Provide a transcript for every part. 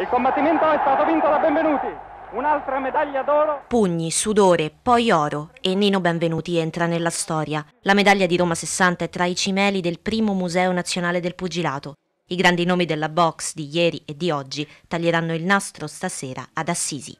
Il combattimento è stato vinto da Benvenuti un'altra medaglia d'oro. Pugni, sudore, poi oro e Nino Benvenuti entra nella storia. La medaglia di Roma 60 è tra i cimeli del primo Museo Nazionale del Pugilato. I grandi nomi della box di ieri e di oggi taglieranno il nastro stasera ad Assisi.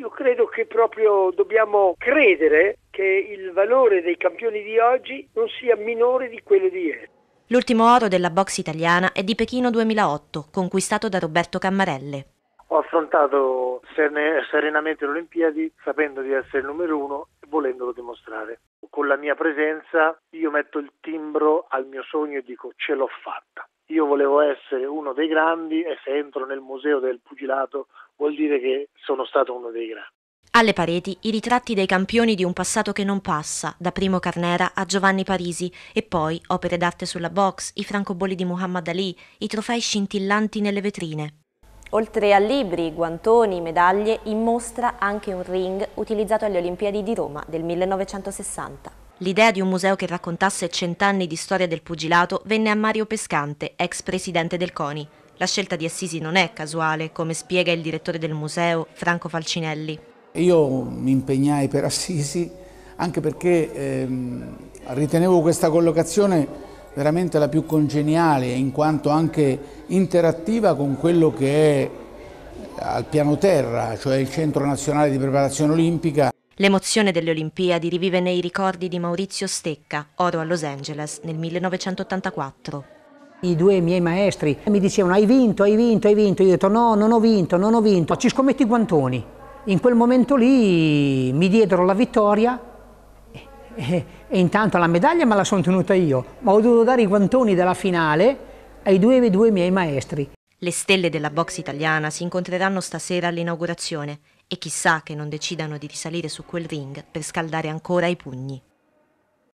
Io credo che proprio dobbiamo credere che il valore dei campioni di oggi non sia minore di quello di ieri. L'ultimo oro della box italiana è di Pechino 2008, conquistato da Roberto Cammarelle. Ho affrontato serenamente le Olimpiadi sapendo di essere il numero uno e volendolo dimostrare. Con la mia presenza io metto il timbro al mio sogno e dico ce l'ho fatta. Io volevo essere uno dei grandi e se entro nel museo del pugilato vuol dire che sono stato uno dei grandi. Alle pareti i ritratti dei campioni di un passato che non passa, da Primo Carnera a Giovanni Parisi, e poi opere d'arte sulla box, i francobolli di Muhammad Ali, i trofei scintillanti nelle vetrine. Oltre a libri, guantoni, medaglie, in mostra anche un ring utilizzato alle Olimpiadi di Roma del 1960. L'idea di un museo che raccontasse cent'anni di storia del pugilato venne a Mario Pescante, ex presidente del CONI. La scelta di Assisi non è casuale, come spiega il direttore del museo, Franco Falcinelli. Io mi impegnai per Assisi anche perché ehm, ritenevo questa collocazione veramente la più congeniale in quanto anche interattiva con quello che è eh, al piano terra, cioè il Centro Nazionale di Preparazione Olimpica. L'emozione delle Olimpiadi rivive nei ricordi di Maurizio Stecca, oro a Los Angeles nel 1984. I due miei maestri mi dicevano hai vinto, hai vinto, hai vinto. Io ho detto no, non ho vinto, non ho vinto. Ci scommetti i guantoni in quel momento lì mi diedero la vittoria e, e, e, intanto la medaglia me la sono tenuta io, ma ho dovuto dare i guantoni della finale ai due, due miei maestri. Le stelle della box italiana si incontreranno stasera all'inaugurazione e chissà che non decidano di risalire su quel ring per scaldare ancora i pugni.